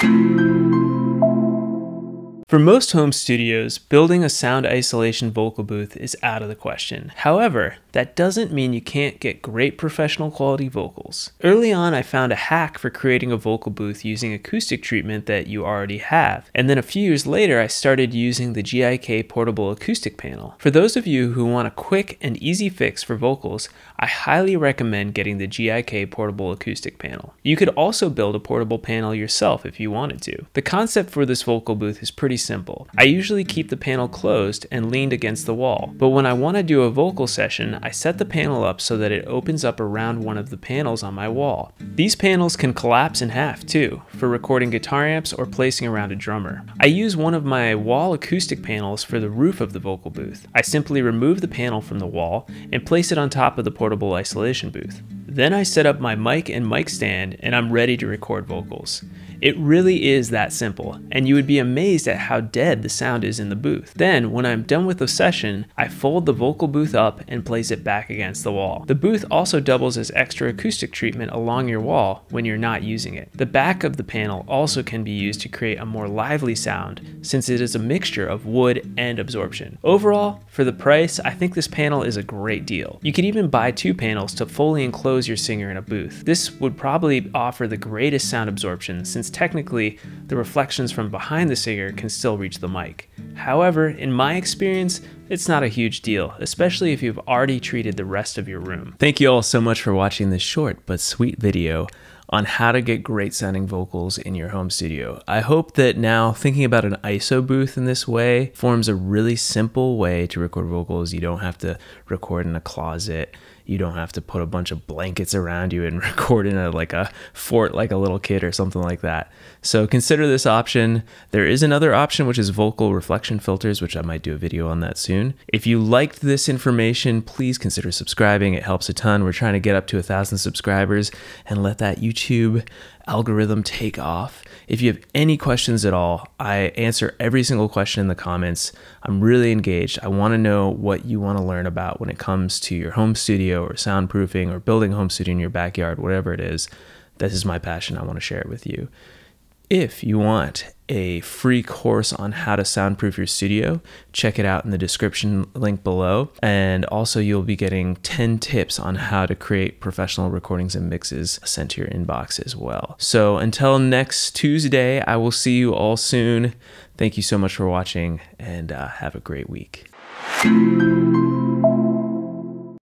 thank you For most home studios, building a sound isolation vocal booth is out of the question. However, that doesn't mean you can't get great professional quality vocals. Early on, I found a hack for creating a vocal booth using acoustic treatment that you already have. And then a few years later, I started using the GIK portable acoustic panel. For those of you who want a quick and easy fix for vocals, I highly recommend getting the GIK portable acoustic panel. You could also build a portable panel yourself if you wanted to. The concept for this vocal booth is pretty pretty simple. I usually keep the panel closed and leaned against the wall, but when I want to do a vocal session, I set the panel up so that it opens up around one of the panels on my wall. These panels can collapse in half too, for recording guitar amps or placing around a drummer. I use one of my wall acoustic panels for the roof of the vocal booth. I simply remove the panel from the wall and place it on top of the portable isolation booth. Then I set up my mic and mic stand and I'm ready to record vocals. It really is that simple, and you would be amazed at how dead the sound is in the booth. Then, when I'm done with the session, I fold the vocal booth up and place it back against the wall. The booth also doubles as extra acoustic treatment along your wall when you're not using it. The back of the panel also can be used to create a more lively sound since it is a mixture of wood and absorption. Overall, for the price, I think this panel is a great deal. You can even buy two panels to fully enclose expose your singer in a booth. This would probably offer the greatest sound absorption since technically the reflections from behind the singer can still reach the mic. However, in my experience, it's not a huge deal, especially if you've already treated the rest of your room. Thank you all so much for watching this short but sweet video on how to get great sounding vocals in your home studio. I hope that now thinking about an ISO booth in this way forms a really simple way to record vocals. You don't have to record in a closet you don't have to put a bunch of blankets around you and record in a like a fort like a little kid or something like that. So consider this option. There is another option which is vocal reflection filters, which I might do a video on that soon. If you liked this information, please consider subscribing. It helps a ton. We're trying to get up to a thousand subscribers and let that YouTube algorithm take off. If you have any questions at all, I answer every single question in the comments. I'm really engaged. I want to know what you want to learn about when it comes to your home studio or soundproofing or building home studio in your backyard, whatever it is. This is my passion. I want to share it with you. If you want a free course on how to soundproof your studio, check it out in the description link below. And also, you'll be getting 10 tips on how to create professional recordings and mixes sent to your inbox as well. So, until next Tuesday, I will see you all soon. Thank you so much for watching and uh, have a great week.